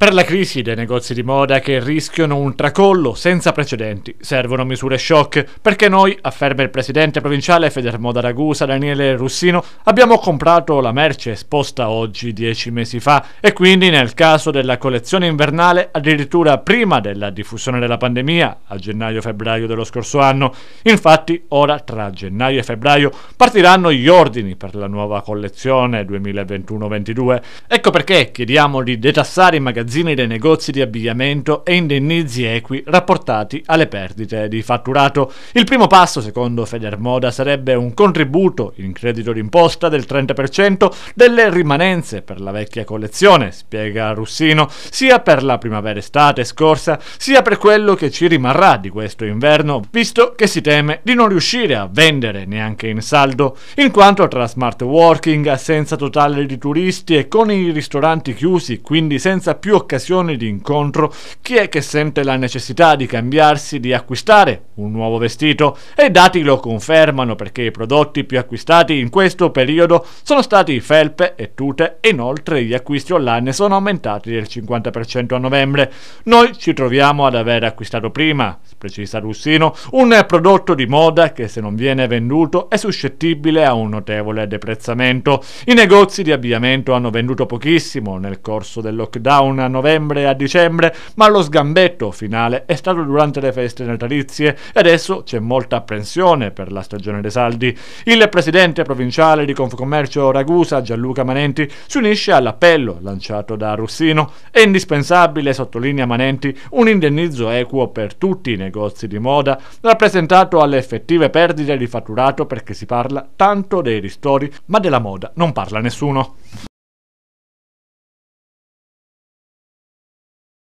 Per la crisi dei negozi di moda che rischiano un tracollo senza precedenti, servono misure shock, perché noi, afferma il presidente provinciale Federmoda Ragusa Daniele Russino, abbiamo comprato la merce esposta oggi dieci mesi fa e quindi nel caso della collezione invernale addirittura prima della diffusione della pandemia, a gennaio-febbraio dello scorso anno. Infatti ora tra gennaio e febbraio partiranno gli ordini per la nuova collezione 2021-22. Ecco perché chiediamo di detassare i magazzini magazzini dei negozi di abbigliamento e indennizi equi rapportati alle perdite di fatturato. Il primo passo, secondo Federmoda, sarebbe un contributo in credito d'imposta del 30% delle rimanenze per la vecchia collezione, spiega Russino, sia per la primavera-estate scorsa, sia per quello che ci rimarrà di questo inverno, visto che si teme di non riuscire a vendere neanche in saldo, in quanto tra smart working, assenza totale di turisti e con i ristoranti chiusi, quindi senza più occasioni di incontro, chi è che sente la necessità di cambiarsi, di acquistare un nuovo vestito e i dati lo confermano perché i prodotti più acquistati in questo periodo sono stati felpe e tute e inoltre gli acquisti online sono aumentati del 50% a novembre. Noi ci troviamo ad aver acquistato prima, precisa Russino, un prodotto di moda che se non viene venduto è suscettibile a un notevole deprezzamento. I negozi di abbigliamento hanno venduto pochissimo nel corso del lockdown a novembre e a dicembre, ma lo sgambetto finale è stato durante le feste natalizie e adesso c'è molta apprensione per la stagione dei saldi. Il presidente provinciale di Confcommercio Ragusa, Gianluca Manenti, si unisce all'appello lanciato da Russino. È indispensabile, sottolinea Manenti, un indennizzo equo per tutti i negozi di moda, rappresentato alle effettive perdite di fatturato perché si parla tanto dei ristori, ma della moda non parla nessuno.